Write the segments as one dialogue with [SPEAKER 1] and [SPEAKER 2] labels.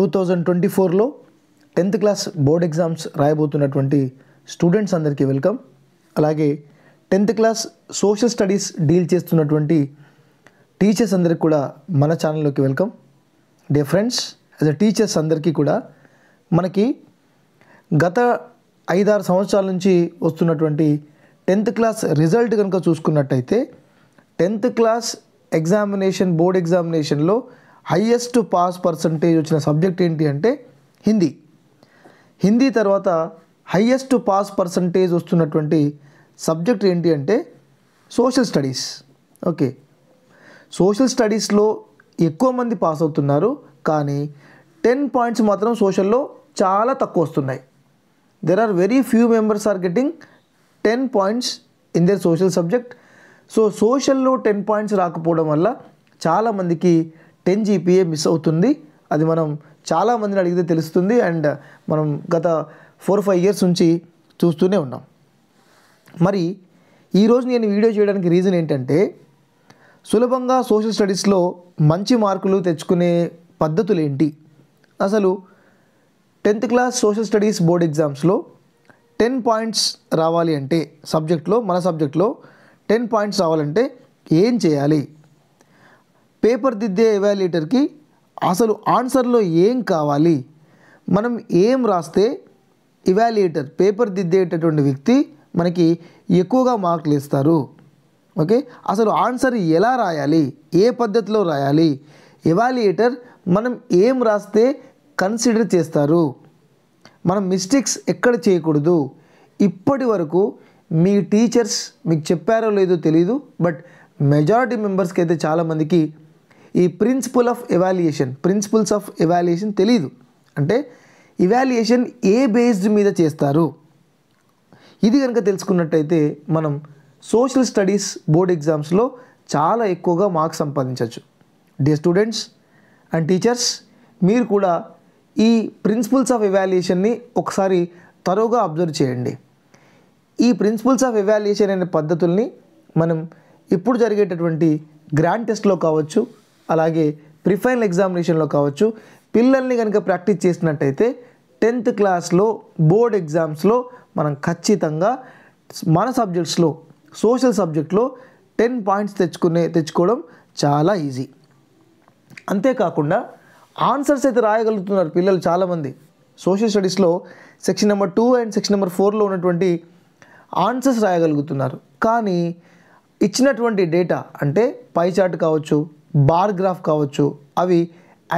[SPEAKER 1] Two thousand twenty ఫోర్లో tenth class board exams రాయబోతున్నటువంటి students అందరికీ వెల్కమ్ అలాగే tenth class social studies deal చేస్తున్నటువంటి టీచర్స్ అందరికి కూడా మన ఛానల్లోకి welcome dear friends as a teachers అందరికీ కూడా మనకి గత ఐదారు సంవత్సరాల నుంచి వస్తున్నటువంటి టెన్త్ క్లాస్ రిజల్ట్ కనుక చూసుకున్నట్టయితే టెన్త్ క్లాస్ ఎగ్జామినేషన్ బోర్డ్ ఎగ్జామినేషన్లో హయ్యెస్ట్ పాస్ పర్సంటేజ్ వచ్చిన సబ్జెక్ట్ ఏంటి అంటే హిందీ హిందీ తర్వాత హయ్యెస్ట్ పాస్ పర్సంటేజ్ వస్తున్నటువంటి సబ్జెక్ట్ ఏంటి అంటే సోషల్ స్టడీస్ ఓకే సోషల్ స్టడీస్లో ఎక్కువ మంది పాస్ అవుతున్నారు కానీ టెన్ పాయింట్స్ మాత్రం సోషల్లో చాలా తక్కువ వస్తున్నాయి there are very few members are getting ten points in the social subject so సోషల్లో టెన్ పాయింట్స్ రాకపోవడం వల్ల చాలామందికి టెన్ జీపీఏ మిస్ అవుతుంది అది మనం చాలామందిని అడిగితే తెలుస్తుంది అండ్ మనం గత ఫోర్ ఫైవ్ ఇయర్స్ నుంచి చూస్తూనే ఉన్నాం మరి ఈరోజు నేను వీడియో చేయడానికి రీజన్ ఏంటంటే సులభంగా సోషల్ స్టడీస్లో మంచి మార్కులు తెచ్చుకునే పద్ధతులు ఏంటి అసలు tenth class social studies board ఎగ్జామ్స్లో టెన్ పాయింట్స్ రావాలి అంటే సబ్జెక్ట్లో మన సబ్జెక్ట్లో టెన్ పాయింట్స్ రావాలంటే ఏం చేయాలి పేపర్ దిద్దే ఎవాల్యూటర్కి అసలు ఆన్సర్లో ఏం కావాలి మనం ఏం రాస్తే ఇవాల్యుయేటర్ పేపర్ దిద్దేటటువంటి వ్యక్తి మనకి ఎక్కువగా మార్కులు ఇస్తారు ఓకే అసలు ఆన్సర్ ఎలా రాయాలి ఏ పద్ధతిలో రాయాలి ఎవాల్యుయేటర్ మనం ఏం రాస్తే కన్సిడర్ చేస్తారు మనం మిస్టేక్స్ ఎక్కడ చేయకూడదు ఇప్పటి వరకు మీ టీచర్స్ మీకు చెప్పారో లేదో తెలియదు బట్ మెజారిటీ మెంబర్స్కి అయితే చాలామందికి ఈ principle of evaluation principles of evaluation తెలీదు అంటే ఇవాల్యుయేషన్ ఏ బేస్డ్ మీద చేస్తారు ఇది కనుక తెలుసుకున్నట్టయితే మనం సోషల్ స్టడీస్ బోర్డ్ ఎగ్జామ్స్లో చాలా ఎక్కువగా మార్క్స్ సంపాదించవచ్చు డే స్టూడెంట్స్ అండ్ టీచర్స్ మీరు కూడా ఈ ప్రిన్సిపల్స్ ఆఫ్ ఎవాల్యుయేషన్ని ఒకసారి తరువుగా అబ్జర్వ్ చేయండి ఈ ప్రిన్సిపల్స్ ఆఫ్ ఎవాల్యుయేషన్ అనే పద్ధతుల్ని మనం ఇప్పుడు జరిగేటటువంటి గ్రాండ్ టెస్ట్లో కావచ్చు అలాగే ప్రిఫైనల్ ఎగ్జామినేషన్లో కావచ్చు పిల్లల్ని కనుక ప్రాక్టీస్ చేసినట్టయితే టెన్త్ క్లాస్లో బోర్డ్ ఎగ్జామ్స్లో మనం ఖచ్చితంగా మన సబ్జెక్ట్స్లో సోషల్ సబ్జెక్ట్లో టెన్ పాయింట్స్ తెచ్చుకునే తెచ్చుకోవడం చాలా ఈజీ అంతేకాకుండా ఆన్సర్స్ అయితే రాయగలుగుతున్నారు పిల్లలు చాలామంది సోషల్ స్టడీస్లో section number two and section number ఫోర్లో ఉన్నటువంటి ఆన్సర్స్ రాయగలుగుతున్నారు కానీ ఇచ్చినటువంటి డేటా అంటే పై చార్ట్ కావచ్చు బార్ గ్రాఫ్ కావచ్చు అవి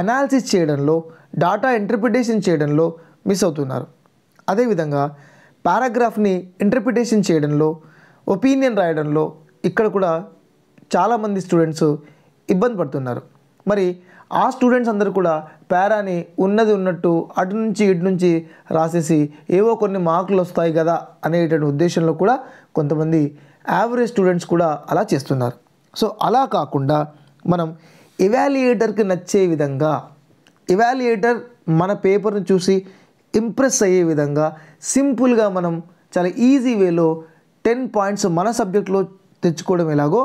[SPEAKER 1] అనాలిసిస్ చేయడంలో డాటా ఇంటర్ప్రిటేషన్ చేయడంలో మిస్ అవుతున్నారు అదేవిధంగా పారాగ్రాఫ్ని ఇంటర్ప్రిటేషన్ చేయడంలో ఒపీనియన్ రాయడంలో ఇక్కడ కూడా చాలామంది స్టూడెంట్స్ ఇబ్బంది పడుతున్నారు మరి ఆ స్టూడెంట్స్ అందరూ కూడా పారాని ఉన్నది ఉన్నట్టు అటు నుంచి ఇటు నుంచి రాసేసి ఏవో కొన్ని మార్కులు వస్తాయి కదా అనేటువంటి ఉద్దేశంలో కూడా కొంతమంది యావరేజ్ స్టూడెంట్స్ కూడా అలా చేస్తున్నారు సో అలా కాకుండా మనం ఇవాల్యుయేటర్కి నచ్చే విధంగా ఇవాల్యుయేటర్ మన పేపర్ను చూసి ఇంప్రెస్ అయ్యే విధంగా సింపుల్గా మనం చాలా ఈజీ వేలో టెన్ పాయింట్స్ మన సబ్జెక్ట్లో తెచ్చుకోవడం ఎలాగో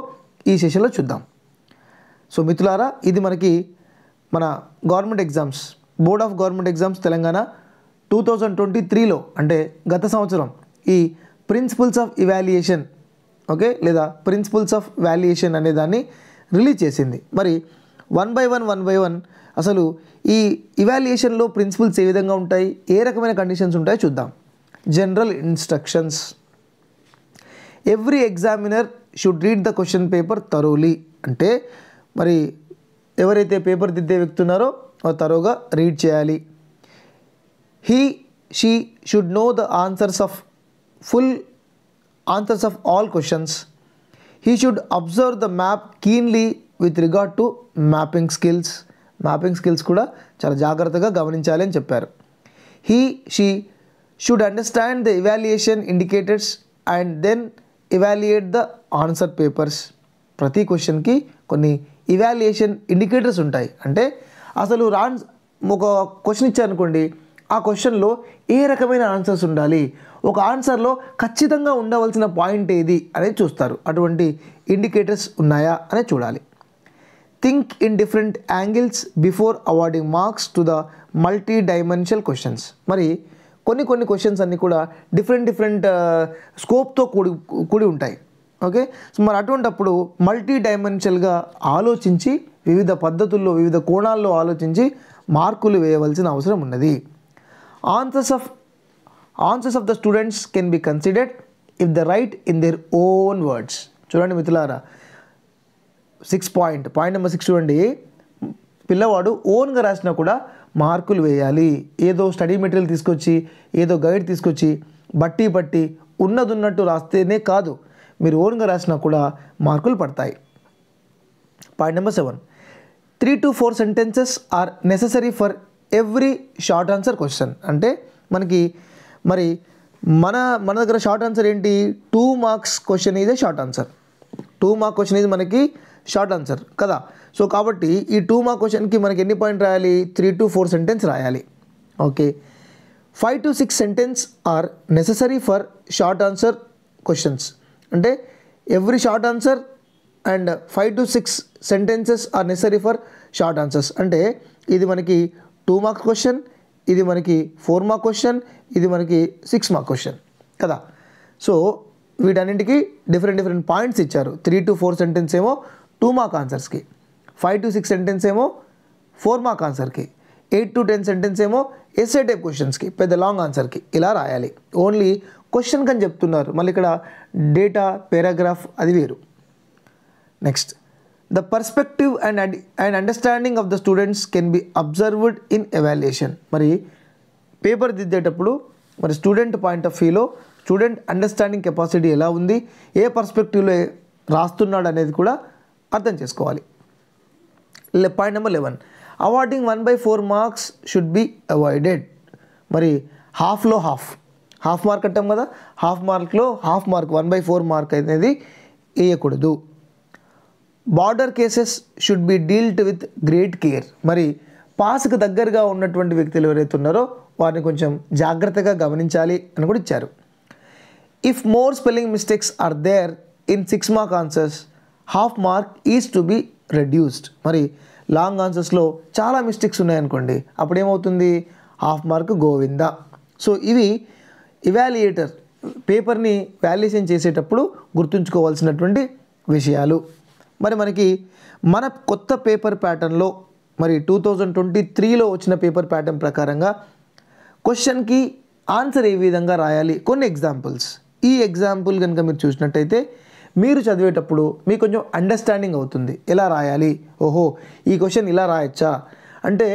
[SPEAKER 1] ఈ సెషన్లో చూద్దాం సో మిత్రులారా ఇది మనకి మన government exams board of government exams Telangana two thousand twenty త్రీలో అంటే గత సంవత్సరం ఈ ప్రిన్సిపల్స్ ఆఫ్ ఇవాల్యుయేషన్ ఓకే లేదా ప్రిన్సిపల్స్ ఆఫ్ వాల్యుయేషన్ అనే దాన్ని రిలీజ్ చేసింది మరి one by one one by one అసలు ఈ ఇవాల్యుయేషన్లో ప్రిన్సిపల్స్ ఏ విధంగా ఉంటాయి ఏ రకమైన కండిషన్స్ ఉంటాయో చూద్దాం general instructions every examiner should read the question paper thoroughly అంటే మరి ఎవరైతే పేపర్ దిద్దే వ్యక్తి ఉన్నారో తరోగా రీడ్ చేయాలి he she should know the answers of full answers of all questions he should observe the map keenly with regard to mapping skills mapping skills కూడా చాలా జాగ్రత్తగా గమనించాలి అని చెప్పారు he she should understand the evaluation indicators and then evaluate the answer papers ప్రతి క్వశ్చన్కి కొన్ని evaluation indicators ఉంటాయి అంటే అసలు రాన్ ఒక క్వశ్చన్ ఇచ్చారనుకోండి ఆ క్వశ్చన్లో ఏ రకమైన ఆన్సర్స్ ఉండాలి ఒక ఆన్సర్లో ఖచ్చితంగా ఉండవలసిన పాయింట్ ఏది అనేది చూస్తారు అటువంటి ఇండికేటర్స్ ఉన్నాయా అనే చూడాలి think in different angles before awarding marks to the multi dimensional questions మరి కొన్ని కొన్ని క్వశ్చన్స్ అన్నీ కూడా డిఫరెంట్ డిఫరెంట్ స్కోప్తో కూడి కూడి ఉంటాయి ఓకే సో మరి అటువంటప్పుడు మల్టీ డైమెన్షనల్గా ఆలోచించి వివిధ పద్ధతుల్లో వివిధ కోణాల్లో ఆలోచించి మార్కులు వేయవలసిన అవసరం ఉన్నది Answers of, answers of the students can be considered if the write in their own words చూడండి మిత్రులారా six point point number six చూడండి పిల్లవాడు ఓన్గా రాసినా కూడా మార్కులు వేయాలి ఏదో స్టడీ మెటీరియల్ తీసుకొచ్చి ఏదో గైడ్ తీసుకొచ్చి బట్టి బట్టి ఉన్నట్టు రాస్తేనే కాదు మీరు ఓన్గా రాసినా కూడా మార్కులు పడతాయి point number seven three to four sentences are necessary for every short answer question అంటే మనకి మరి మన మన దగ్గర షార్ట్ ఆన్సర్ ఏంటి టూ మార్క్స్ క్వశ్చన్ ఇదే short answer two mark question ఇది మనకి షార్ట్ ఆన్సర్ కదా సో కాబట్టి ఈ టూ మార్క్ క్వశ్చన్కి మనకి ఎన్ని పాయింట్ రాయాలి త్రీ టు ఫోర్ సెంటెన్స్ రాయాలి okay five to six sentence are necessary for short answer questions అంటే every short answer and five to six sentences are necessary for short answers అంటే ఇది మనకి two marks question ఇది మనకి four mark question ఇది మనకి six mark question కదా so వీటన్నింటికి డిఫరెంట్ డిఫరెంట్ పాయింట్స్ ఇచ్చారు త్రీ టు ఫోర్ సెంటెన్స్ ఏమో టూ మార్క్ ఆన్సర్స్కి ఫైవ్ టు సిక్స్ సెంటెన్స్ ఏమో ఫోర్ మార్క్ ఆన్సర్కి ఎయిట్ టు టెన్ సెంటెన్స్ ఏమో ఎస్ఏ టైప్ క్వశ్చన్స్కి పెద్ద లాంగ్ ఆన్సర్కి ఇలా రాయాలి ఓన్లీ క్వశ్చన్ కని చెప్తున్నారు మళ్ళీ ఇక్కడ డేటా పారాగ్రాఫ్ అది వేరు next the perspective and and understanding of the students can be observed in evaluation మరి పేపర్ దిద్దేటప్పుడు మరి స్టూడెంట్ పాయింట్ ఆఫ్ వ్యూలో స్టూడెంట్ అండర్స్టాండింగ్ కెపాసిటీ ఎలా ఉంది ఏ పర్స్పెక్టివ్లో రాస్తున్నాడు అనేది కూడా అర్థం చేసుకోవాలి point number eleven awarding one by four marks should be avoided మరి హాఫ్లో హాఫ్ హాఫ్ మార్క్ అంటాం కదా హాఫ్ మార్క్లో half mark one by four mark అనేది వేయకూడదు border cases should B dealt with great care మరి పాస్కు దగ్గరగా ఉన్నటువంటి వ్యక్తులు ఎవరైతే ఉన్నారో వారిని కొంచెం జాగ్రత్తగా గమనించాలి అని కూడా ఇచ్చారు if more spelling mistakes are there in six mark answers half mark is to be reduced మరి లాంగ్ ఆన్సర్స్లో చాలా మిస్టేక్స్ ఉన్నాయనుకోండి అప్పుడు ఏమవుతుంది హాఫ్ మార్క్ గోవిందా సో ఇవి ఇవాల్యుయేటర్ పేపర్ని వాల్యుయేషన్ చేసేటప్పుడు గుర్తుంచుకోవాల్సినటువంటి విషయాలు మరి మనకి మన కొత్త పేపర్ ప్యాటర్న్లో మరి టూ థౌజండ్ ట్వంటీ త్రీలో వచ్చిన పేపర్ ప్యాటర్న్ ప్రకారంగా క్వశ్చన్కి ఆన్సర్ ఏ విధంగా రాయాలి కొన్ని ఎగ్జాంపుల్స్ ఈ ఎగ్జాంపుల్ కనుక మీరు చూసినట్టయితే మీరు చదివేటప్పుడు మీకు కొంచెం అండర్స్టాండింగ్ అవుతుంది ఎలా రాయాలి ఓహో ఈ క్వశ్చన్ ఇలా రాయొచ్చా అంటే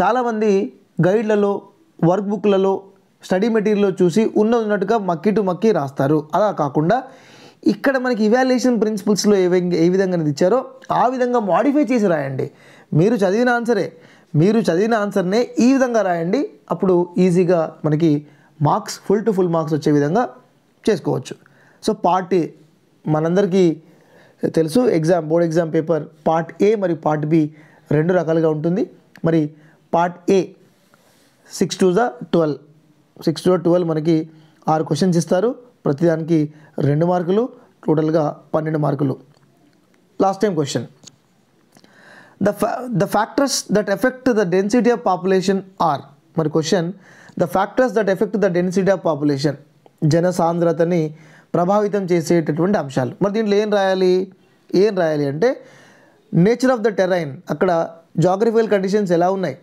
[SPEAKER 1] చాలామంది గైడ్లలో వర్క్ బుక్లలో స్టడీ మెటీరియల్లో చూసి ఉన్న ఉన్నట్టుగా మక్కి టు మక్కి రాస్తారు అలా కాకుండా ఇక్కడ మనకి ఇవాల్యుయేషన్ ప్రిన్సిపల్స్లో ఏ ఏ విధంగా ఇచ్చారో ఆ విధంగా మాడిఫై చేసి రాయండి మీరు చదివిన ఆన్సరే మీరు చదివిన ఆన్సర్నే ఈ విధంగా రాయండి అప్పుడు ఈజీగా మనకి marks full to full marks వచ్చే విధంగా చేసుకోవచ్చు సో పార్ట్ ఏ మనందరికీ తెలుసు exam board exam paper part A మరియు పార్ట్ బి రెండు రకాలుగా ఉంటుంది మరి part A six to the twelve six to twelve మనకి ఆరు క్వశ్చన్స్ ఇస్తారు ప్రతిదానికి రెండు మార్కులు టోటల్గా పన్నెండు మార్కులు లాస్ట్ టైం క్వశ్చన్ ద ఫ్యా the factors that effect the density of population are మరి question the factors that effect the density of population జనసాంద్రతని ప్రభావితం చేసేటటువంటి అంశాలు మరి దీంట్లో ఏం రాయాలి ఏం రాయాలి అంటే నేచర్ ఆఫ్ ద టెరైన్ అక్కడ జాగ్రఫికల్ కండిషన్స్ ఎలా ఉన్నాయి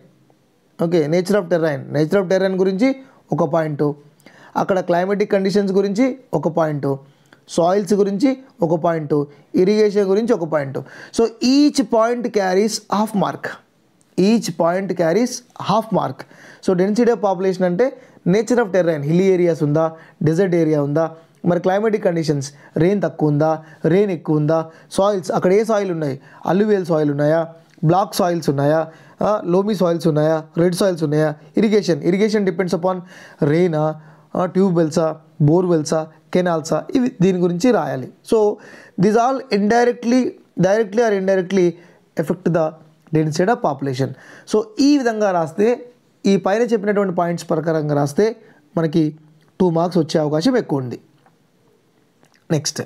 [SPEAKER 1] okay nature of terrain nature of terrain గురించి ఒక పాయింట్ అక్కడ క్లైమేటిక్ కండిషన్స్ గురించి ఒక పాయింట్ సాయిల్స్ గురించి ఒక పాయింట్ ఇరిగేషన్ గురించి ఒక point so each point carries half mark each point carries half mark so density of population అంటే nature of terrain hill areas ఉందా డెజర్ట్ ఏరియా ఉందా మరి క్లైమేటిక్ కండిషన్స్ రెయిన్ తక్కువ ఉందా రెయిన్ ఎక్కువ ఉందా సాయిల్స్ అక్కడ ఏ సాయిల్ ఉన్నాయి అల్లువేల్ సాయిల్ ఉన్నాయా బ్లాక్ సాయిల్స్ ఉన్నాయా లోమీ సాయిల్స్ ఉన్నాయా రెడ్ సాయిల్స్ ఉన్నాయా ఇరిగేషన్ ఇరిగేషన్ డిపెండ్స్ అపాన్ రెయినా ట్యూబ్వెల్సా బోర్వెల్సా కెనాల్సా ఇవి దీని గురించి రాయాలి so this all indirectly directly or indirectly effect the density of population so ఈ విధంగా రాస్తే ఈ పైన చెప్పినటువంటి పాయింట్స్ ప్రకారంగా రాస్తే మనకి టూ మార్క్స్ వచ్చే అవకాశం ఎక్కువ ఉంది next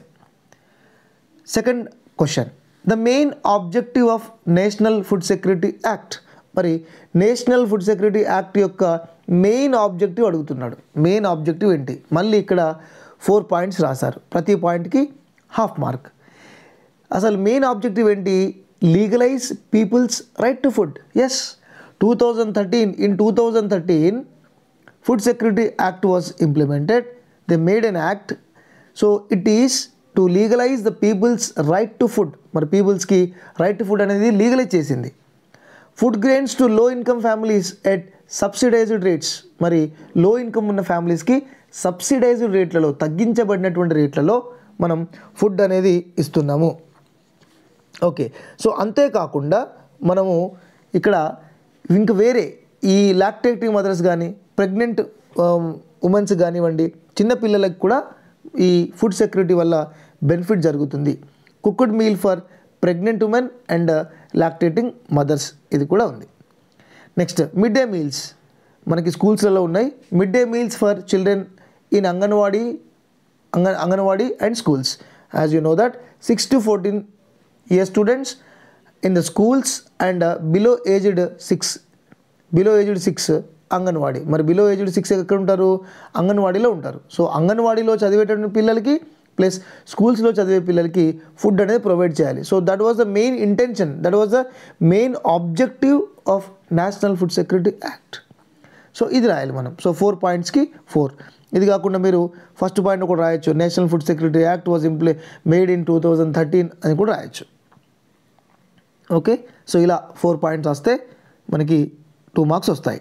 [SPEAKER 1] second question the main objective of national food security act మరి నేషనల్ ఫుడ్ సెక్యూరిటీ యాక్ట్ యొక్క మెయిన్ ఆబ్జెక్టివ్ అడుగుతున్నాడు మెయిన్ ఆబ్జెక్టివ్ ఏంటి మళ్ళీ ఇక్కడ ఫోర్ పాయింట్స్ రాశారు ప్రతి పాయింట్కి హాఫ్ మార్క్ అసలు మెయిన్ ఆబ్జెక్టివ్ ఏంటి legalise people's right to food as two thousand thirteen in two thousand thirteen food security act was implemented they made an act so it is to legalise the people's right to food మరి పీపుల్స్కి right to food అనేది legalise చేసింది food grains to low income families at subsidised rates మరి low income ఉన్న ఫ్యామిలీస్కి subsidised రేట్లలో తగ్గించబడినటువంటి రేట్లలో మనం ఫుడ్ అనేది ఇస్తున్నాము ఓకే సో అంతేకాకుండా మనము ఇక్కడ ఇంక వేరే ఈ లాక్టేటివ్ మదర్స్ కానీ ప్రెగ్నెంట్ ఉమెన్స్ కానివ్వండి చిన్నపిల్లలకు కూడా ఈ ఫుడ్ సెక్యూరిటీ వల్ల బెనిఫిట్ జరుగుతుంది cooked meal for pregnant women and lactating mothers ఇది కూడా ఉంది నెక్స్ట్ మిడ్ డే మీల్స్ మనకి స్కూల్స్లలో ఉన్నాయి mid day meals for children in anganwadi అంగ anganwadi and schools as you know that six to fourteen year students in the schools and below aged six below aged six anganwadi మరి below aged six ఎక్కడ ఉంటారు అంగన్వాడీలో ఉంటారు so అంగన్వాడీలో చదివేటటువంటి పిల్లలకి plus స్కూల్స్లో చదివే పిల్లలకి food అనేది ప్రొవైడ్ చేయాలి so that was the main intention that was the main objective of national food security act so ఇది రాయాలి మనం సో ఫోర్ పాయింట్స్కి ఫోర్ ఇది కాకుండా మీరు ఫస్ట్ పాయింట్ కూడా రాయొచ్చు national food security act was ఇంప్లే made in two thousand thirteen అని కూడా రాయొచ్చు ఓకే సో ఇలా ఫోర్ పాయింట్స్ వస్తే మనకి టూ మార్క్స్ వస్తాయి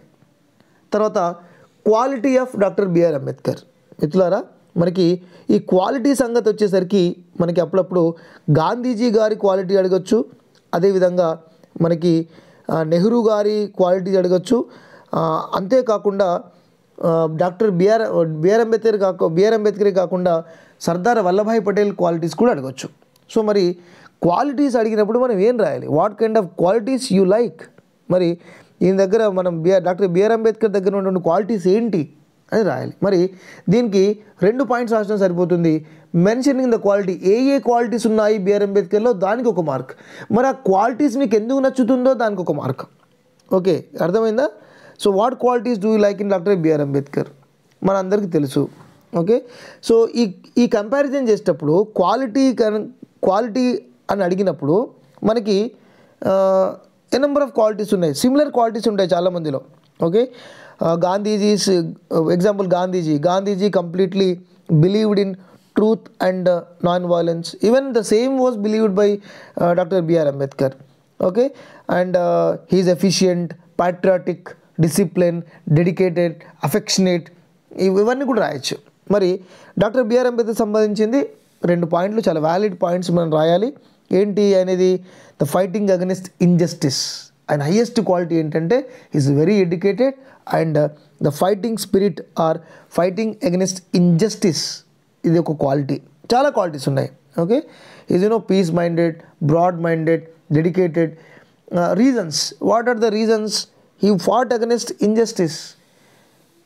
[SPEAKER 1] తర్వాత quality of doctor B R Ambedkar మిత్రులారా మనకి ఈ క్వాలిటీ సంగతి వచ్చేసరికి మనకి అప్పుడప్పుడు గాంధీజీ గారి క్వాలిటీ అడగచ్చు అదేవిధంగా మనకి నెహ్రూ గారి క్వాలిటీస్ అడగచ్చు అంతేకాకుండా డాక్టర్ బిఆర్ బిఆర్ అంబేద్కర్ కాక బిఆర్ అంబేద్కరే కాకుండా సర్దార్ వల్లభాయ్ పటేల్ క్వాలిటీస్ కూడా అడగచ్చు సో మరి క్వాలిటీస్ అడిగినప్పుడు మనం ఏం రాయాలి what kind of qualities you like మరి ఈయన దగ్గర మనం బిఆర్ డాక్టర్ బిఆర్ అంబేద్కర్ దగ్గర ఉన్నటువంటి క్వాలిటీస్ ఏంటి అని రాయాలి మరి దీనికి రెండు పాయింట్స్ రాసిన సరిపోతుంది మెన్షనింగ్ ద క్వాలిటీ ఏ ఏ క్వాలిటీస్ ఉన్నాయి బిఆర్ అంబేద్కర్లో దానికి ఒక మార్క్ మరి ఆ క్వాలిటీస్ మీకు ఎందుకు నచ్చుతుందో దానికి ఒక మార్క్ ఓకే అర్థమైందా so what qualities do like in doctor B R Ambedkar మన అందరికీ తెలుసు ఓకే సో ఈ ఈ కంపారిజన్ చేసేటప్పుడు క్వాలిటీ క్వాలిటీ అని అడిగినప్పుడు మనకి ఏ నెంబర్ ఆఫ్ క్వాలిటీస్ ఉన్నాయి సిమిలర్ క్వాలిటీస్ ఉంటాయి చాలామందిలో okay Gandhiji's example Gandhiji Gandhiji completely believed in truth and non violence even the same was believed by doctor B R Ambedkar okay and he is efficient patriotic discipline dedicated affectionate ఇవన్నీ కూడా రాయొచ్చు మరి doctor B R Ambedkar సంబంధించింది రెండు పాయింట్లు చాలా వ్యాలిడ్ పాయింట్స్ మనం రాయాలి ఏంటి అనేది the fighting against injustice and highest quality ఏంటంటే is very educated and the fighting spirit or fighting against injustice ఇది ఒక క్వాలిటీ చాలా క్వాలిటీస్ ఉన్నాయి okay is you know peace minded broad minded dedicated reasons what are the reasons he fought against injustice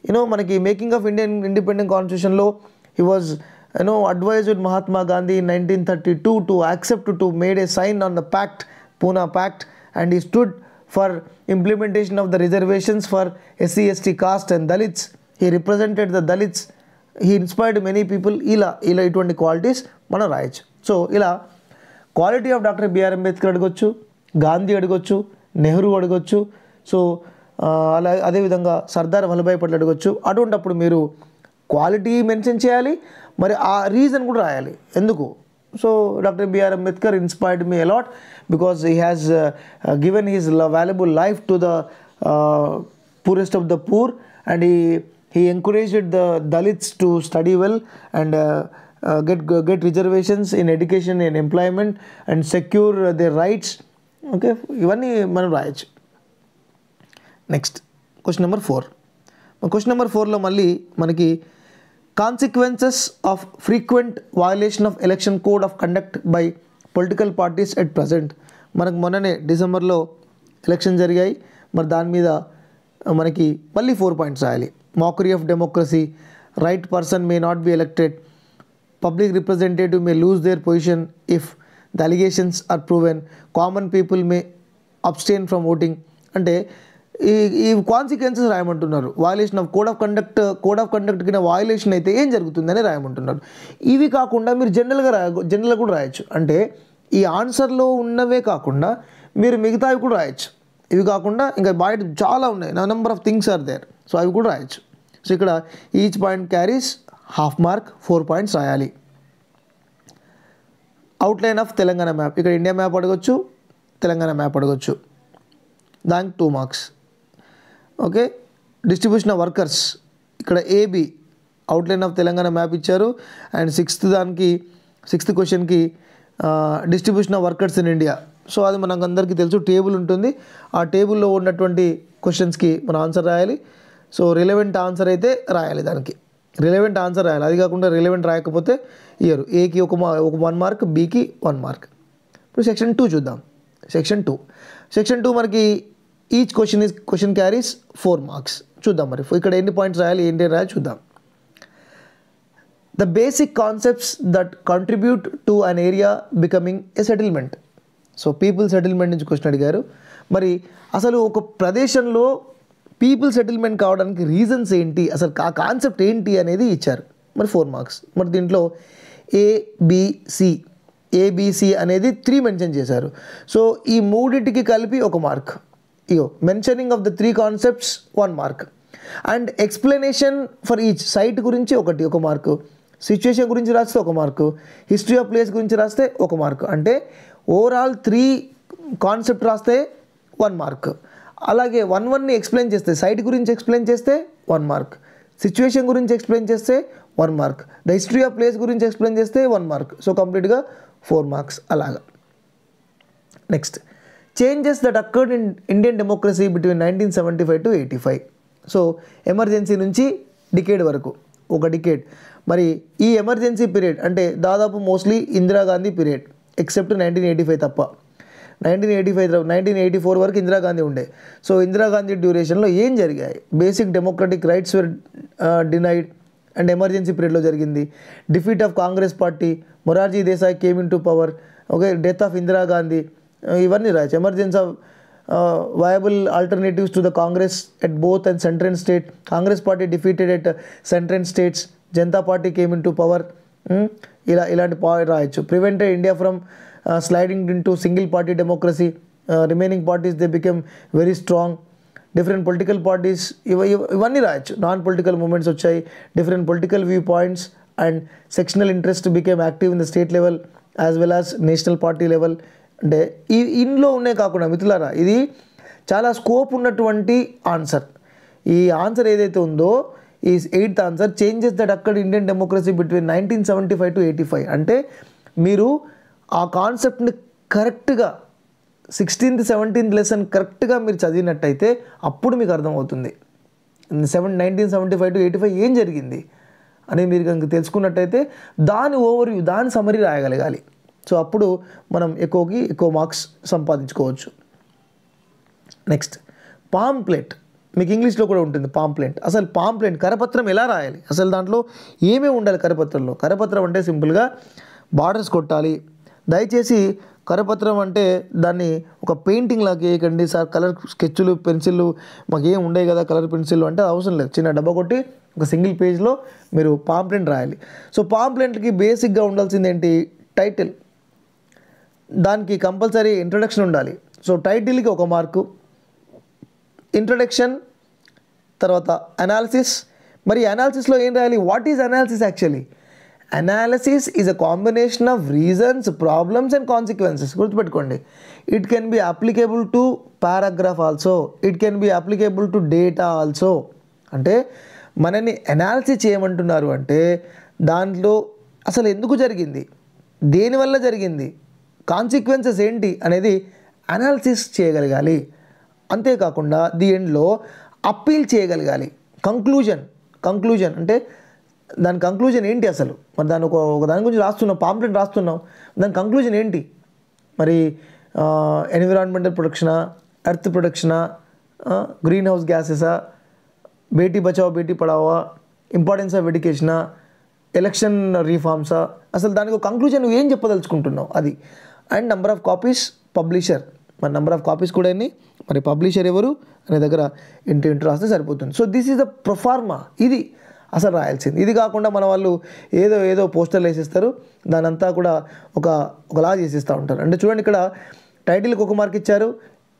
[SPEAKER 1] you know మనకి making of Indian independent కాన్స్టిట్యూషన్లో he was you know advised Mahatma Gandhi nineteen thirty two to accept to made a sign on the pact Poona pact and he stood for implementation of the reservations for SC ST caste and Dalits. He represented the Dalits he inspired many people ఇలా ఇలా ఇటువంటి qualities మనం రాయొచ్చు so ఇలా quality of doctor B R Ambedkar అడగొచ్చు గాంధీ అడగొచ్చు నెహ్రూ అడగొచ్చు so అలా అదేవిధంగా సర్దార్ వల్లభాయ్ పటేల్ అడగొచ్చు అటువంటిప్పుడు మీరు క్వాలిటీ మెన్షన్ చేయాలి మరి ఆ రీజన్ కూడా రాయాలి ఎందుకు So Dr. B.R. Ambedkar inspired me a lot because he has uh, uh given his valuable life to the uh, poorest of the poor and he, he encouraged the Dalits to study well and uh, uh get, get reservations in education and employment and secure their rights. Okay, ఇవన్నీ మనం Next, question number four. Question number four, lo మళ్ళీ మనకి consequences of frequent violation of election code of conduct by political parties at present మనకు మొన్ననే డిసెంబర్లో election జరిగాయి మరి దాని మీద మనకి మళ్ళీ ఫోర్ పాయింట్స్ రాయాలి mockery of democracy right person may not be elected public representative may lose their position if the allegations are proven common people may abstain from voting అంటే ఈ ఈ కాన్సిక్వెన్సెస్ రాయమంటున్నారు violation of code of conduct code of conduct కింద violation అయితే ఏం జరుగుతుందని రాయమంటున్నారు ఇవి కాకుండా మీరు జనరల్గా రాయ జనరల్గా కూడా రాయొచ్చు అంటే ఈ ఆన్సర్లో ఉన్నవే కాకుండా మీరు మిగతావి కూడా రాయొచ్చు ఇవి కాకుండా ఇంకా బయట చాలా ఉన్నాయి నా number of things are there so అవి కూడా రాయొచ్చు సో ఇక్కడ each point carries half mark four points రాయాలి అవుట్లైన్ ఆఫ్ తెలంగాణ మ్యాప్ ఇక్కడ ఇండియా మ్యాప్ అడగచ్చు తెలంగాణ మ్యాప్ అడగచ్చు దానికి two marks okay distribution of workers ఇక్కడ A B outline of Telangana map ఇచ్చారు అండ్ సిక్స్త్ దానికి సిక్స్త్ క్వశ్చన్కి distribution of workers in India so అది మనకు అందరికీ తెలుసు టేబుల్ ఉంటుంది ఆ టేబుల్లో ఉన్నటువంటి క్వశ్చన్స్కి మనం ఆన్సర్ రాయాలి సో రిలవెంట్ ఆన్సర్ అయితే రాయాలి దానికి రిలవెంట్ ఆన్సర్ రాయాలి అది కాకుండా రిలవెంట్ రాయకపోతే ఇయరు ఏకి ఒక ఒక వన్ మార్క్ బీకి వన్ మార్క్ ఇప్పుడు సెక్షన్ టూ చూద్దాం సెక్షన్ టూ సెక్షన్ టూ మనకి each question is question carries four marks చూద్దాం మరి ఇక్కడ ఎన్ని పాయింట్స్ రాయాలి ఏంటి రాయాలి చూద్దాం the basic concepts that contribute to an area becoming a settlement so people settlement నుంచి క్వశ్చన్ అడిగారు మరి అసలు ఒక ప్రదేశంలో పీపుల్ సెటిల్మెంట్ కావడానికి రీజన్స్ ఏంటి అసలు ఆ కాన్సెప్ట్ ఏంటి అనేది ఇచ్చారు మరి ఫోర్ మార్క్స్ మరి దీంట్లో ఏబిసి ఏబిసి అనేది త్రీ మెన్షన్ చేశారు సో ఈ మూడింటికి కలిపి ఒక మార్క్ ఇగో mentioning of the three concepts one mark and explanation for each site గురించి ఒకటి ఒక మార్కు సిచ్యుయేషన్ గురించి రాస్తే ఒక మార్కు హిస్టరీ ఆఫ్ ప్లేస్ గురించి రాస్తే ఒక మార్క్ అంటే ఓవరాల్ త్రీ కాన్సెప్ట్ రాస్తే వన్ మార్క్ అలాగే వన్ వన్ని ఎక్స్ప్లెయిన్ చేస్తే సైట్ గురించి ఎక్స్ప్లెయిన్ చేస్తే వన్ మార్క్ సిచ్యువేషన్ గురించి ఎక్స్ప్లెయిన్ చేస్తే one mark the history of place గురించి ఎక్స్ప్లెయిన్ చేస్తే వన్ మార్క్ సో కంప్లీట్గా ఫోర్ మార్క్స్ అలాగా next changes that occurred in Indian democracy between nineteen seventy five to eighty five so emergency నుంచి decade వరకు ఒక decade మరి ఈ ఎమర్జెన్సీ పీరియడ్ అంటే దాదాపు mostly Indira Gandhi period except nineteen eighty five తప్ప nineteen eighty five nineteen eighty four వరకు ఇందిరాగాంధీ ఉండే సో ఇందిరాగాంధీ డ్యూరేషన్లో ఏం జరిగాయి basic democratic rights were denied and emergency పీరియడ్లో జరిగింది defeat of Congress party Morarji Desai came in to power okay death of Indira Gandhi ఇవన్నీ రాయొచ్చు emergence of viable alternatives to the Congress at both and center and state. Congress party defeated at uh, center and states. Janata party came in to power ఇలా ఇలాంటి point రాయొచ్చు prevent India from sliding in to single party democracy remaining parties they became very strong different political parties ఇవ ఇవన్నీ రాయొచ్చు non political movements వచ్చాయి different political view points and sectional interest became active in the state level as well as national party level అంటే ఈ ఇందులో ఉన్నే కాకుండా మిత్రులారా ఇది చాలా స్కోప్ ఉన్నటువంటి ఆన్సర్ ఈ ఆన్సర్ ఏదైతే ఉందో ఈ eighth answer changes that occurred Indian democracy between nineteen seventy five to eighty five అంటే మీరు ఆ కాన్సెప్ట్ని కరెక్ట్గా సిక్స్టీన్త్ సెవెంటీన్త్ లెసన్ కరెక్ట్గా మీరు చదివినట్టయితే అప్పుడు మీకు అర్థమవుతుంది seven nineteen seventy five to eighty five ఏం జరిగింది అని మీరు కనుక తెలుసుకున్నట్టయితే దాని ఓవర్ దాని సమరీ రాయగలగాలి సో అప్పుడు మనం ఎక్కువకి ఎక్కువ మార్క్స్ సంపాదించుకోవచ్చు నెక్స్ట్ పాంప్లెట్ మీకు ఇంగ్లీష్లో కూడా ఉంటుంది పాంప్లెంట్ అసలు పాంప్లెంట్ కరపత్రం ఎలా రాయాలి అసలు దాంట్లో ఏమేమి ఉండాలి కరపత్రంలో కరపత్రం అంటే సింపుల్గా బార్డర్స్ కొట్టాలి దయచేసి కరపత్రం అంటే దాన్ని ఒక పెయింటింగ్ లాగా వేయకండి సార్ కలర్ స్కెచ్లు పెన్సిళ్ళు మాకు ఏం ఉండేవి కదా కలర్ పెన్సిళ్ళు అంటే అవసరం లేదు చిన్న డబ్బా కొట్టి ఒక సింగిల్ పేజ్లో మీరు పాంప్లెంట్ రాయాలి సో పాంప్లెంట్కి బేసిక్గా ఉండాల్సింది ఏంటి టైటిల్ దానికి కంపల్సరీ ఇంట్రడక్షన్ ఉండాలి సో టైటిల్కి ఒక మార్కు ఇంట్రొడక్షన్ తర్వాత అనాలిసిస్ మరి అనాలిసిస్లో ఏం రాయాలి what is analysis actually analysis is a combination of reasons problems and consequences గుర్తుపెట్టుకోండి it can be applicable to paragraph also it can be applicable to data also అంటే మనని అనాలిసిస్ చేయమంటున్నారు అంటే దాంట్లో అసలు ఎందుకు జరిగింది దేనివల్ల జరిగింది కాన్సిక్వెన్సెస్ ఏంటి అనేది అనాలిసిస్ చేయగలగాలి అంతేకాకుండా ది ఎండ్లో అప్పీల్ చేయగలగాలి కంక్లూజన్ కంక్లూజన్ అంటే దాని కంక్లూజన్ ఏంటి అసలు మరి దాని ఒక దాని గురించి రాస్తున్నాం పాంప్లెట్ రాస్తున్నాం దాని కంక్లూజన్ ఏంటి మరి ఎన్విరాన్మెంటల్ ప్రొడక్షనా ఎర్త్ ప్రొడక్షనా గ్రీన్ హౌస్ గ్యాసెసా బేటీ బచావో బేటీ పడావా ఇంపార్టెన్స్ ఆఫ్ ఎడ్యుకేషనా ఎలక్షన్ రీఫార్మ్సా అసలు దానికి కంక్లూజన్ నువ్వు ఏం చెప్పదలుచుకుంటున్నావు అది and number of copies publisher మరి నెంబర్ ఆఫ్ కాపీస్ కూడా ఎన్ని మరి పబ్లిషర్ ఎవరు అనే దగ్గర ఇంటి ఇంటర్ రాస్తే సరిపోతుంది so this is the proforma ఇది అసలు రాయాల్సింది ఇది కాకుండా మన వాళ్ళు ఏదో ఏదో పోస్టర్లు వేసేస్తారు దానంతా కూడా ఒక ఒకలా చేసేస్తూ ఉంటారు అంటే చూడండి ఇక్కడ టైటిల్కి ఒక మార్క్ ఇచ్చారు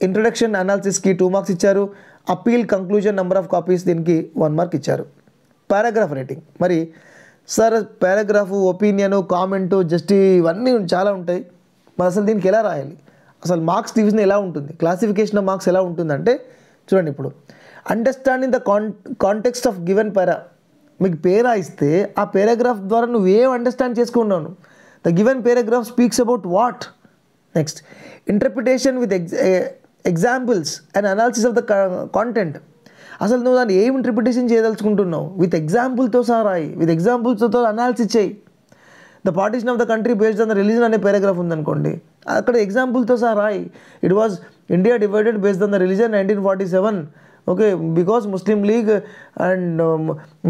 [SPEAKER 1] ఇంట్రొడక్షన్ అనాలిసిస్కి టూ మార్క్స్ ఇచ్చారు appeal conclusion number of copies దీనికి వన్ మార్క్ ఇచ్చారు పారాగ్రాఫ్ రేటింగ్ మరి sir paragraph opinion comment just ఇవన్నీ చాలా ఉంటాయి మరి అసలు దీనికి ఎలా రాయాలి అసలు మార్క్స్ డివిజన్ ఎలా ఉంటుంది క్లాసిఫికేషన్ ఆఫ్ మార్క్స్ ఎలా ఉంటుందంటే చూడండి ఇప్పుడు understanding the con context of given para మీకు పేరా ఇస్తే ఆ పేరాగ్రాఫ్ ద్వారా నువ్వు ఏం అండర్స్టాండ్ చేసుకున్నాను the given paragraph speaks about what next interpretation with examples and analysis of the content అసలు నువ్వు దాన్ని ఏం ఇంటర్ప్రిటేషన్ చేయదలుచుకుంటున్నావు విత్ ఎగ్జాంపుల్తో సహా రాయి విత్ ఎగ్జాంపుల్స్తో అనాలిసిస్ చేయి the partition of the country based on the religion అనే పారాగ్రాఫ్ ఉందనుకోండి అక్కడ ఎగ్జాంపుల్తో సార్ రాయ్ it was India divided based on the religion nineteen forty seven okay because Muslim League and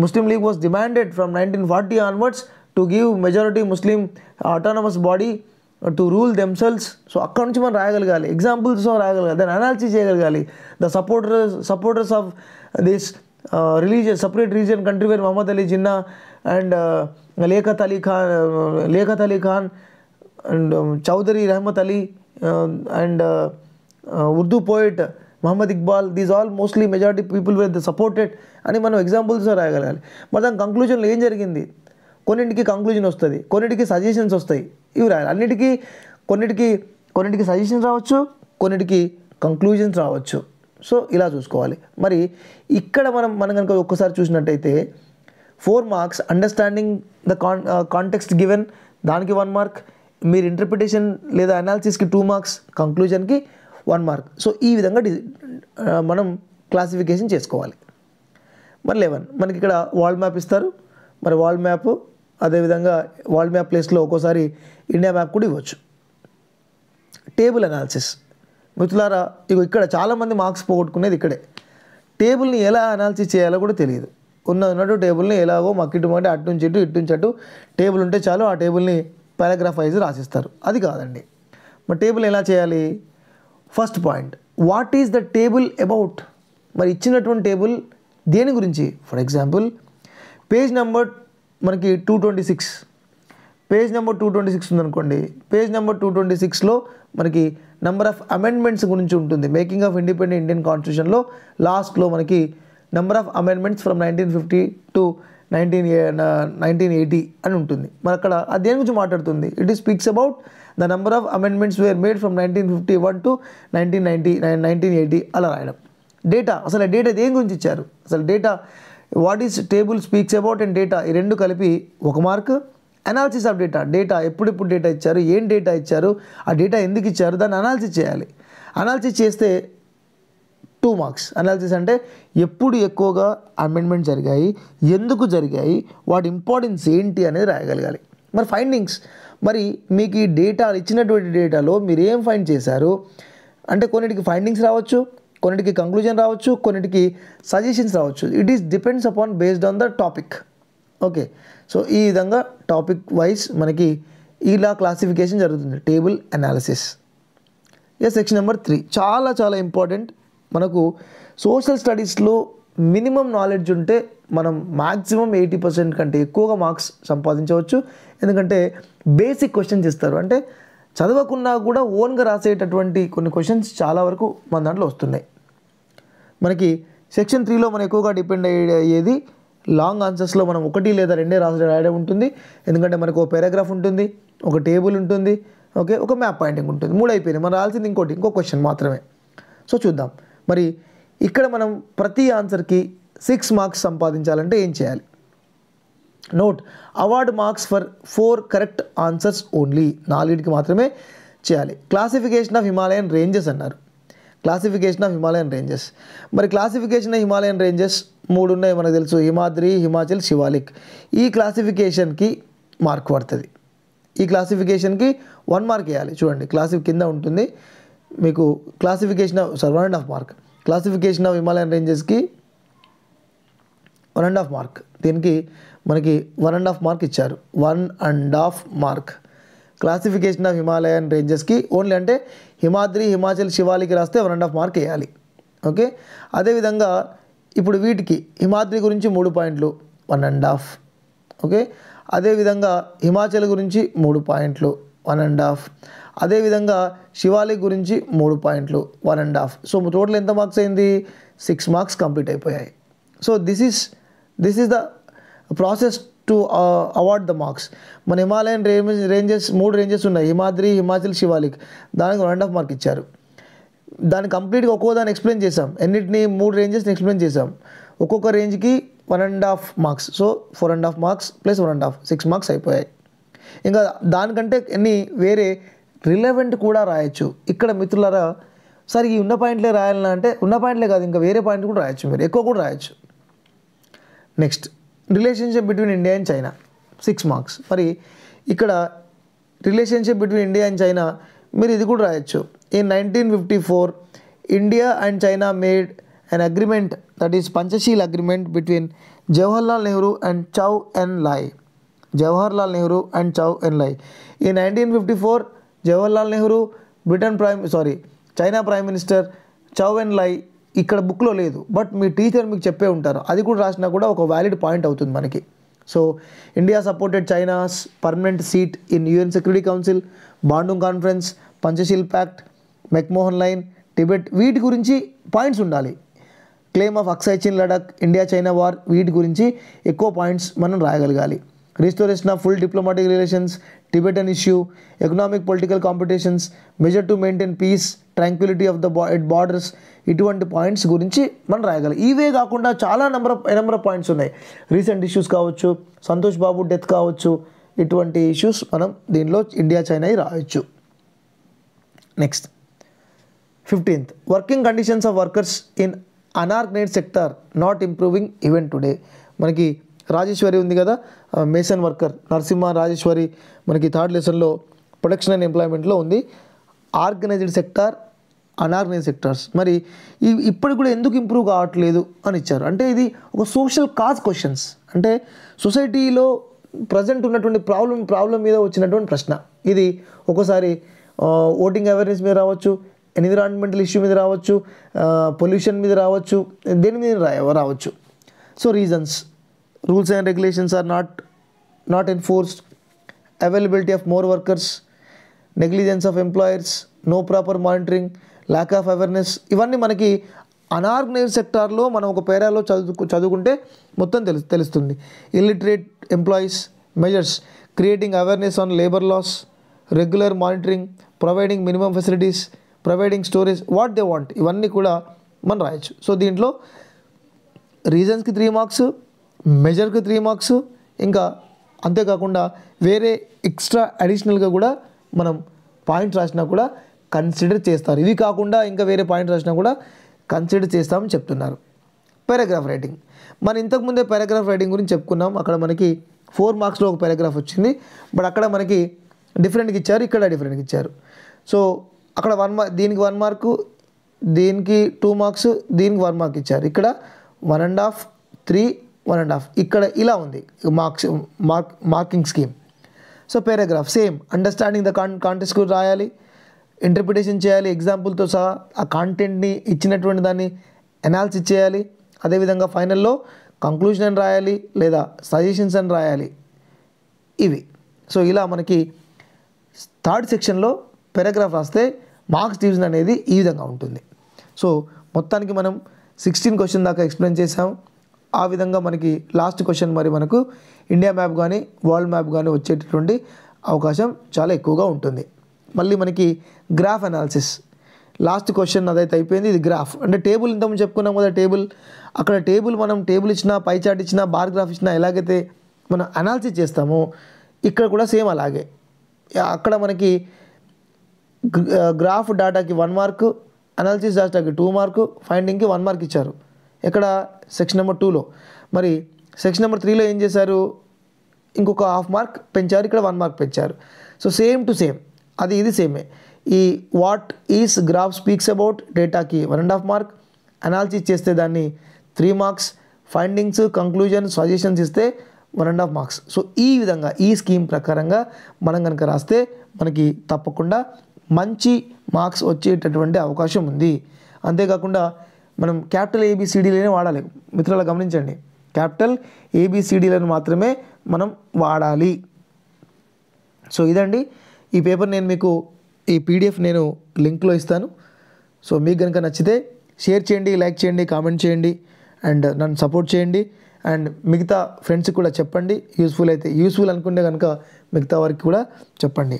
[SPEAKER 1] Muslim League was demanded from nineteen forty onwards to give majority Muslim autonomous body to rule themselves so అక్కడ నుంచి మనం రాయగలగాలి examples రాయగలగాలి దాన్ని analysis చేయగలగాలి the supporters supporters of this religious separate religion country where Mohammad Ali Jinnah and Liaquat Ali Khan Liaquat Ali Khan and Chaudhary Rahmat Ali and Urdu poet Mohammad Iqbal these all mostly majority people with supported అని మనం examples రాయగలగాలి మరి దాని కంక్లూజన్లో ఏం జరిగింది కొన్నింటికి కంక్లూజన్ వస్తుంది కొన్నిటికి సజెషన్స్ వస్తాయి ఇవి రాయాలి అన్నిటికీ కొన్నిటికి కొన్నిటికి సజెషన్స్ రావచ్చు కొన్నిటికి కంక్లూజన్స్ రావచ్చు సో ఇలా చూసుకోవాలి మరి ఇక్కడ మనం మనం కనుక ఒక్కసారి చూసినట్టయితే four marks understanding the con context given దానికి వన్ మార్క్ మీరు ఇంటర్ప్రిటేషన్ లేదా అనాలిసిస్కి టూ మార్క్స్ కంక్లూజన్కి వన్ మార్క్ సో ఈ విధంగా uh, మనం క్లాసిఫికేషన్ చేసుకోవాలి మరి లెవెన్ మనకి ఇక్కడ వాల్ మ్యాప్ ఇస్తారు మరి వాల్ మ్యాప్ అదేవిధంగా వాల్ మ్యాప్ ప్లేస్లో ఒక్కోసారి ఇండియా మ్యాప్ కూడా ఇవ్వచ్చు టేబుల్ అనాలిసిస్ మిత్రులారా ఇక ఇక్కడ చాలామంది మార్క్స్ పోగొట్టుకునేది ఇక్కడే టేబుల్ని ఎలా అనాలిసిస్ చేయాలో కూడా తెలియదు ఉన్న ఉన్నట్టు టేబుల్ని ఎలాగో అంటే అటు నుంచి ఇటు ఇటు నుంచి అటు టేబుల్ ఉంటే చాలు ఆ టేబుల్ని పారాగ్రాఫ్ వైజ్ రాసిస్తారు అది కాదండి మరి టేబుల్ ఎలా చేయాలి first point what is the table about మరి ఇచ్చినటువంటి టేబుల్ దేని గురించి ఫర్ ఎగ్జాంపుల్ పేజ్ నెంబర్ మనకి two twenty six page number two twenty six ఉందనుకోండి పేజ్ నెంబర్ టూ ట్వంటీ సిక్స్లో మనకి నెంబర్ ఆఫ్ అమెండ్మెంట్స్ గురించి ఉంటుంది మేకింగ్ ఆఫ్ ఇండిపెండెంట్ ఇండియన్ కాన్స్టిట్యూషన్లో లాస్ట్లో మనకి number of amendments from nineteen fifty to nineteen nineteen eighty అని ఉంటుంది మరి అక్కడ అది దేని గురించి మాట్లాడుతుంది it is speaks about the number of amendments were made from nineteen fifty one to nineteen ninety nineteen eighty అలా రాయడం డేటా అసలు డేటా దేని గురించి ఇచ్చారు అసలు data what is table speaks about and data ఈ రెండు కలిపి ఒక mark analysis of data data ఎప్పుడెప్పుడు డేటా ఇచ్చారు ఏం డేటా ఇచ్చారు ఆ డేటా ఎందుకు ఇచ్చారు దాన్ని అనాలిసిస్ చేయాలి అనాలిసిస్ చేస్తే టూ మార్క్స్ అనాలిసిస్ అంటే ఎప్పుడు ఎక్కువగా అమెండ్మెంట్ జరిగాయి ఎందుకు జరిగాయి వాటి ఇంపార్టెన్స్ ఏంటి అనేది రాయగలగాలి మరి ఫైండింగ్స్ మరి మీకు ఈ డేటా ఇచ్చినటువంటి డేటాలో మీరు ఏం ఫైండ్ చేశారు అంటే కొన్నిటికి ఫైండింగ్స్ రావచ్చు కొన్నిటికి కంక్లూజన్ రావచ్చు కొన్నిటికి సజెషన్స్ రావచ్చు it is depends upon based on the topic okay so ఈ విధంగా టాపిక్ వైజ్ మనకి ఇలా క్లాసిఫికేషన్ జరుగుతుంది టేబుల్ అనాలిసిస్ ఇక సెక్షన్ నెంబర్ త్రీ చాలా చాలా ఇంపార్టెంట్ మనకు సోషల్ స్టడీస్లో మినిమం నాలెడ్జ్ ఉంటే మనం మ్యాక్సిమం ఎయిటీ పర్సెంట్ కంటే ఎక్కువగా మార్క్స్ సంపాదించవచ్చు ఎందుకంటే బేసిక్ క్వశ్చన్స్ ఇస్తారు అంటే చదవకున్నా కూడా ఓన్గా రాసేటటువంటి కొన్ని క్వశ్చన్స్ చాలా వరకు మన దాంట్లో వస్తున్నాయి మనకి సెక్షన్ త్రీలో మనం ఎక్కువగా డిపెండ్ అయ్యేది లాంగ్ ఆన్సర్స్లో మనం ఒకటి లేదా రెండే రాసి రాయడం ఉంటుంది ఎందుకంటే మనకు ఒక పారాగ్రాఫ్ ఉంటుంది ఒక టేబుల్ ఉంటుంది ఓకే ఒక మ్యాప్ పాయింటింగ్ ఉంటుంది మూడు అయిపోయింది మనం రాల్సింది ఇంకోటి ఇంకో క్వశ్చన్ మాత్రమే సో చూద్దాం మరి ఇక్కడ మనం ప్రతి ఆన్సర్కి సిక్స్ మార్క్స్ సంపాదించాలంటే ఏం చేయాలి note award marks for four correct answers only నాలుగుకి మాత్రమే చేయాలి క్లాసిఫికేషన్ ఆఫ్ హిమాలయన్ రేంజెస్ అన్నారు క్లాసిఫికేషన్ ఆఫ్ హిమాలయన్ రేంజెస్ మరి క్లాసిఫికేషన్ ఆఫ్ హిమాలయన్ రేంజెస్ మూడు ఉన్నాయి మనకు తెలుసు హిమాద్రి హిమాచల్ శివాలిక్ ఈ క్లాసిఫికేషన్కి మార్క్ పడుతుంది ఈ క్లాసిఫికేషన్కి వన్ మార్క్ వేయాలి చూడండి క్లాసిఫ్ కింద ఉంటుంది మీకు classification of sir one and half mark classification of Himalayan రేంజెస్కి వన్ అండ్ హాఫ్ మార్క్ దీనికి మనకి వన్ అండ్ హాఫ్ మార్క్ ఇచ్చారు one and half mark classification of Himalayan రేంజెస్కి ఓన్లీ అంటే హిమాద్రి హిమాచల్ శివాలికి రాస్తే వన్ అండ్ హాఫ్ మార్క్ వేయాలి ఓకే అదేవిధంగా ఇప్పుడు వీటికి హిమాద్రి గురించి మూడు పాయింట్లు వన్ అండ్ హాఫ్ ఓకే అదేవిధంగా హిమాచల్ గురించి మూడు పాయింట్లు వన్ అండ్ హాఫ్ అదేవిధంగా శివాలి గురించి మూడు పాయింట్లు one and half so total ఎంత మార్క్స్ అయింది సిక్స్ మార్క్స్ కంప్లీట్ అయిపోయాయి so this is this is the process to award the marks మన హిమాలయన్ రేంజ్ రేంజెస్ మూడు రేంజెస్ ఉన్నాయి హిమాద్రి హిమాచల్ శివాలిక్ దానికి వన్ అండ్ హాఫ్ మార్క్ ఇచ్చారు దాన్ని కంప్లీట్గా ఒక్కో దాన్ని ఎక్స్ప్లెయిన్ చేసాం ఎన్నిటిని మూడు రేంజెస్ని ఎక్స్ప్లెయిన్ చేసాం ఒక్కొక్క రేంజ్కి one and half marks so four and half marks plus one and half six marks అయిపోయాయి ఇంకా దానికంటే ఎన్ని వేరే రిలవెంట్ కూడా రాయొచ్చు ఇక్కడ మిత్రులరా సరే ఈ ఉన్న పాయింట్లే రాయాలన్నా అంటే ఉన్న పాయింట్లే కాదు ఇంకా వేరే పాయింట్ కూడా రాయొచ్చు మీరు ఎక్కువ కూడా రాయొచ్చు next relationship between India and China six marks మరి ఇక్కడ relationship between India and China మీరు ఇది కూడా రాయొచ్చు ఈ nineteen fifty four India and China made an agreement that is Panchsheel agreement between Jawaharlal Nehru and Chou En Lai Jawaharlal Nehru and Chou En Lai ఈ nineteen fifty four Jawaharlal Nehru Britain prime sorry China prime minister Chou En Lai ఇక్కడ బుక్లో లేదు but me teacher మీకు చెప్పే ఉంటారు అది కూడా రాసినా కూడా ఒక వ్యాలిడ్ పాయింట్ అవుతుంది మనకి so India supported China's permanent seat in UN security council Bandung conference Panchsheel pact McMahon line Tibet వీటి గురించి పాయింట్స్ ఉండాలి claim of Aksai Chin Ladakh India China war వీటి గురించి ఎక్కువ పాయింట్స్ మనం రాయగలగాలి restoration of full diplomatic relations Tibetan issue economic political competitions measure to maintain peace tranquility of the it borders ఇటువంటి points గురించి మనం రాయగలం ఇవే కాకుండా చాలా నెంబర్ నెంబర్ పాయింట్స్ ఉన్నాయి రీసెంట్ ఇష్యూస్ కావచ్చు సంతోష్ బాబు డెత్ కావచ్చు ఇటువంటి ఇష్యూస్ మనం దీనిలో ఇండియా చైనా రాయొచ్చు next fifteenth working conditions of workers in unorganised sector not improving event today మనకి రాజేశ్వరి ఉంది కదా మేసన్ వర్కర్ నరసింహ రాజేశ్వరి మనకి థర్డ్ లెసన్లో ప్రొడక్షన్ అండ్ ఎంప్లాయ్మెంట్లో ఉంది ఆర్గనైజ్డ్ సెక్టార్ అనార్గనైజ్ సెక్టార్స్ మరి ఈ ఇప్పటికి కూడా ఎందుకు ఇంప్రూవ్ కావట్లేదు అని ఇచ్చారు అంటే ఇది ఒక సోషల్ కాజ్ క్వశ్చన్స్ అంటే సొసైటీలో ప్రజెంట్ ఉన్నటువంటి ప్రాబ్లం ప్రాబ్లం మీద వచ్చినటువంటి ప్రశ్న ఇది ఒకసారి ఓటింగ్ అవేర్నెస్ మీద రావచ్చు ఎన్విరాన్మెంటల్ ఇష్యూ మీద రావచ్చు పొల్యూషన్ మీద రావచ్చు దేని మీద రావచ్చు so reasons rules and regulations are not not enforced availability of more workers negligence of employers no proper monitoring lack of awareness ఇవన్నీ మనకి అనార్గనైజ్ సెక్టార్లో మనం ఒక పేరాలో చదువుకు చదువుకుంటే మొత్తం తెలు తెలుస్తుంది illiterate employees measures creating awareness on labour laws regular monitoring providing minimum facilities providing storage what they want ఇవన్నీ కూడా మనం రాయొచ్చు సో దీంట్లో రీజన్స్కి త్రీ మార్క్స్ మెజర్కి త్రీ మార్క్స్ ఇంకా అంతేకాకుండా వేరే ఎక్స్ట్రా అడిషనల్గా కూడా మనం పాయింట్ రాసినా కూడా కన్సిడర్ చేస్తారు ఇవి కాకుండా ఇంకా వేరే పాయింట్ రాసినా కూడా కన్సిడర్ చేస్తామని చెప్తున్నారు పారాగ్రాఫ్ రైటింగ్ మనం ఇంతకుముందే పారాగ్రాఫ్ రైటింగ్ గురించి చెప్పుకున్నాం అక్కడ మనకి ఫోర్ మార్క్స్లో ఒక పారాగ్రాఫ్ వచ్చింది బట్ అక్కడ మనకి డిఫరెంట్గా ఇచ్చారు ఇక్కడ డిఫరెంట్గా ఇచ్చారు సో అక్కడ వన్ మార్క్ దీనికి వన్ మార్కు దీనికి టూ మార్క్స్ దీనికి వన్ మార్క్ ఇచ్చారు ఇక్కడ one and half three one and half ఇక్కడ ఇలా ఉంది marks mark marking scheme so paragraph same understanding the con context రాయాలి ఇంటర్ప్రిటేషన్ చేయాలి ఎగ్జాంపుల్తో సహా ఆ కాంటెంట్ని ఇచ్చినటువంటి దాన్ని అనాలిసిస్ చేయాలి అదేవిధంగా ఫైనల్లో కంక్లూజన్ అని రాయాలి లేదా సజెషన్స్ అని రాయాలి ఇవి సో ఇలా మనకి థర్డ్ సెక్షన్లో పారాగ్రాఫ్ రాస్తే మార్క్స్ డివిజన్ అనేది ఈ విధంగా ఉంటుంది సో మొత్తానికి మనం సిక్స్టీన్ క్వశ్చన్ దాకా ఎక్స్ప్లెయిన్ చేసాం ఆ విధంగా మనకి లాస్ట్ క్వశ్చన్ మరి మనకు ఇండియా మ్యాప్ కానీ వరల్డ్ మ్యాప్ కానీ వచ్చేటటువంటి అవకాశం చాలా ఎక్కువగా ఉంటుంది మళ్ళీ మనకి గ్రాఫ్ అనాలిసిస్ లాస్ట్ క్వశ్చన్ అదైతే అయిపోయింది ఇది గ్రాఫ్ అంటే టేబుల్ ఇంతకుముందు చెప్పుకున్నాం కదా టేబుల్ అక్కడ టేబుల్ మనం టేబుల్ ఇచ్చినా పై చార్ట్ ఇచ్చినా బార్ గ్రాఫ్ ఇచ్చినా ఎలాగైతే మనం అనాలిసిస్ చేస్తామో ఇక్కడ కూడా సేమ్ అలాగే అక్కడ మనకి గ్రాఫ్ డాటాకి వన్ మార్కు అనాలిసిస్ డాటాకి టూ మార్కు ఫైండింగ్కి వన్ మార్క్ ఇచ్చారు ఎక్కడ సెక్షన్ నెంబర్ టూలో మరి సెక్షన్ నెంబర్ త్రీలో ఏం చేశారు ఇంకొక హాఫ్ మార్క్ పెంచారు ఇక్కడ వన్ మార్క్ పెంచారు సో సేమ్ టు సేమ్ అది ఇది సేమే ఈ what is graph speaks about డేటాకి one and half mark analysis చేస్తే దాన్ని three marks findings conclusion suggestions ఇస్తే one and half marks so ఈ విధంగా ఈ స్కీమ్ ప్రకారంగా మనం కనుక రాస్తే మనకి తప్పకుండా మంచి మార్క్స్ వచ్చేటటువంటి అవకాశం ఉంది అంతేకాకుండా మనం క్యాపిటల్ ఏబిసిడీలనే వాడాలి మిత్రులు గమనించండి క్యాపిటల్ ఏబిసిడీలను మాత్రమే మనం వాడాలి సో ఇదండి ఈ పేపర్ నేను మీకు ఈ పీడిఎఫ్ నేను లింక్లో ఇస్తాను సో మీకు కనుక నచ్చితే షేర్ చేయండి లైక్ చేయండి కామెంట్ చేయండి అండ్ నన్ను సపోర్ట్ చేయండి అండ్ మిగతా ఫ్రెండ్స్కి కూడా చెప్పండి యూస్ఫుల్ అయితే యూస్ఫుల్ అనుకుంటే కనుక మిగతా వారికి కూడా చెప్పండి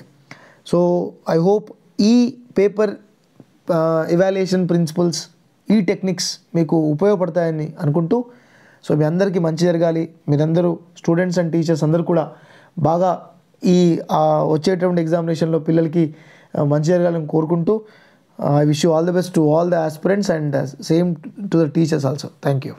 [SPEAKER 1] సో ఐ హోప్ ఈ పేపర్ ఇవాల్యుయేషన్ ప్రిన్సిపల్స్ ఈ టెక్నిక్స్ మీకు ఉపయోగపడతాయని అనుకుంటూ సో మీ అందరికీ మంచి జరగాలి మీరందరూ స్టూడెంట్స్ అండ్ టీచర్స్ అందరూ కూడా బాగా ఈ వచ్చేటువంటి ఎగ్జామినేషన్లో పిల్లలకి మంచి జరగాలని కోరుకుంటూ I wish you all the best to all the aspirants and same to the teachers also thank you